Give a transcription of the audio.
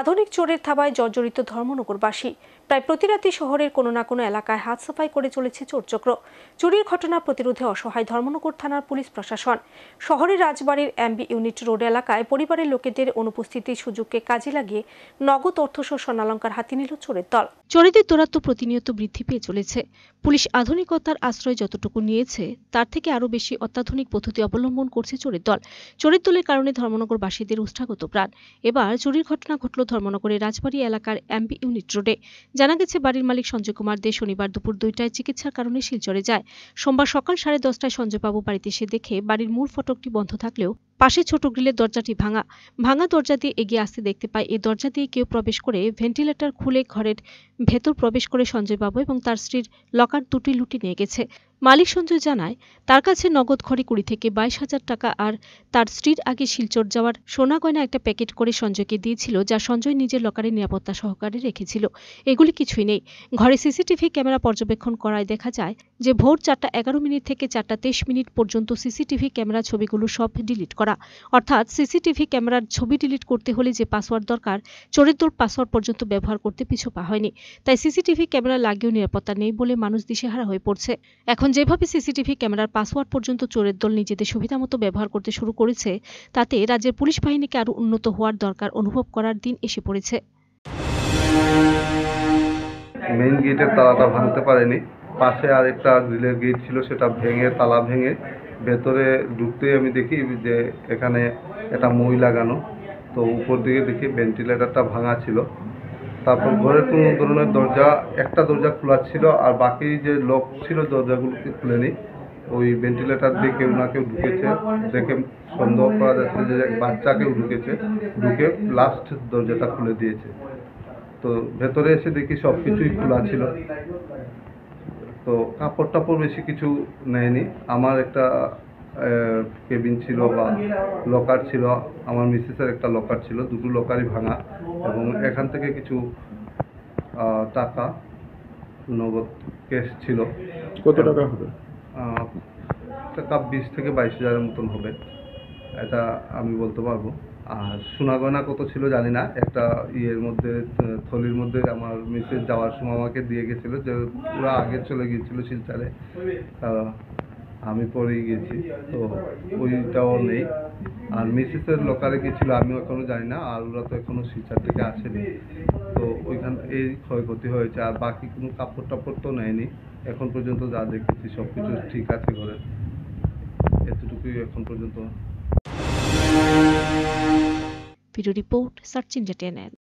আধুনিক চোরের থাবায় জর্জরিত ধর্মনগরবাসী প্রায় প্রতিরাতে শহরের কোনো না কোনো এলাকায় হাত সাফাই করে চলেছে চোরচক্র চুরির ঘটনা প্রতিরোধে অসহায় ধর্মনগর থানার পুলিশ প্রশাসন শহরের রাজবাড়ির এমবি ইউনিট রোড এলাকায় পরিবারের লোকেদের অনুপস্থিতি সুযোগকে কাজে লাগিয়ে নগদ অর্থসহ স্বর্ণালঙ্কার হাতে নিল চোরের দল চোরেদের দৌরাত্ম প্রতিনিয়ত বৃদ্ধি পেয়ে চলেছে পুলিশ আধুনিকতার আশ্রয় যতটুকু নিয়েছে তার থেকে আরও বেশি অত্যাধুনিক পদ্ধতি অবলম্বন করছে চোরের দল চোরের দলের কারণে ধর্মনগরবাসীদের উষ্ঠাগত প্রাণ এবার চুরির ঘটনা ঘটল ধর্মনগরের রাজবাড়ি এলাকার এমবি ইউনিট রোডে জানা গেছে বাড়ির মালিক সঞ্জয় কুমার দে শনিবার দুপুর দুইটায় চিকিৎসার কারণে শিলচরে যায় সোমবার সকাল সাড়ে দশটায় সঞ্জয়বাবু বাড়িতে এসে দেখে বাড়ির মূল ফটকটি বন্ধ থাকলেও পাশে ছোট গ্রিলের দরজাটি ভাঙা ভাঙা দরজা দিয়ে এগিয়ে আসতে দেখতে পায় এই দরজা দিয়ে কেউ প্রবেশ করে ভেন্টিলেটর খুলে ঘরের ভেতর প্রবেশ করে সঞ্জয়বাবু এবং তার স্ত্রীর লকার দুটি লুটি নিয়ে গেছে মালিক সঞ্জয় জানায় তার কাছে নগদ খড়ি কুড়ি থেকে বাইশ হাজার টাকা আর তার স্ত্রীর আগে শিলচর যাওয়ার সোনা গয়না একটা প্যাকেট করে সঞ্জয়কে দিয়েছিল যা সঞ্জয় নিজের লকারে নিরাপত্তা সহকারে রেখেছিল এগুলি কিছুই নেই ঘরে সিসিটিভি ক্যামেরা পর্যবেক্ষণ করায় দেখা যায় যে ভোর চারটা এগারো মিনিট থেকে চারটা তেইশ মিনিট পর্যন্ত সিসিটিভি ক্যামেরা ছবিগুলো সব ডিলিট করা অর্থাৎ সিসিটিভি ক্যামেরার ছবি ডিলিট করতে হলে যে পাসওয়ার্ড দরকার চোরের পাসওয়ার্ড পর্যন্ত ব্যবহার করতে পিছু পা হয়নি তাই সিসিটিভি ক্যামেরা লাগিয়েও নিরাপত্তা নেই বলে মানুষ দিশেহারা হয়ে পড়ছে এখন এখন যেভাবে সিসিটিভি ক্যামেরার পাসওয়ার্ড পর্যন্ত চোরের দল নিজেদের মতো ব্যবহার করতে শুরু করেছে তাতে রাজ্যের পুলিশ বাহিনীকে আরও উন্নত হওয়ার দরকার অনুভব করার দিন এসে পড়েছে মেইন গেটের তালাটা ভাঙতে পারেনি পাশে আরেকটা গ্রিলের গেট ছিল সেটা ভেঙে তালা ভেঙে ভেতরে ঢুকতেই আমি দেখি যে এখানে একটা মই লাগানো তো উপর দিকে দেখি ভেন্টিলেটারটা ভাঙা ছিল তারপর ঘরের কোনো ধরনের দরজা একটা দরজা খোলা ছিল আর বাকি যে লক ছিল দরজাগুলোকে খুলেনি ওই ভেন্টিলেটার দিকে ওনাকে ঢুকেছে দেখে সন্দেহ করা যাচ্ছে যে বাচ্চাকেও ঢুকেছে ঢুকে লাস্ট দরজাটা খুলে দিয়েছে তো ভেতরে এসে দেখি সব কিছুই খোলা ছিল তো কাপড় টাপড় বেশি কিছু নেয়নি আমার একটা কেবিন ছিল বা লকার ছিল আমার মিসেসের একটা লকার ছিল দুটো লকারই ভাঙা এবং এখান থেকে কিছু টাকা নগদ ক্যাশ ছিল কত টাকা হবে টাকা বিশ থেকে বাইশ হাজারের মতন হবে এটা আমি বলতে পারবো আর সোনাগয়না কত ছিল জানি না একটা ইয়ের মধ্যে থলির মধ্যে আমার মিসেস যাওয়ার সময় আমাকে দিয়ে গেছিলো যে ওরা আগে চলে গিয়েছিলো শিলচারে আমি পরে গিয়েছি তো ওইটাও নেই আর মিসেসের লকারে গেছিলো আমি এখনও জানি না আর ওরা তো এখনও সিচার থেকে আসেনি তো ওইখান এই ক্ষয়ক্ষতি হয়েছে আর বাকি কোনো কাপড় টাপড় তো নেয়নি এখন পর্যন্ত যা দেখেছি সব কিছু ঠিক আছে ঘরে এতটুকুই এখন পর্যন্ত ভিডিও রিপোর্ট সার্চ ইঞ্জিন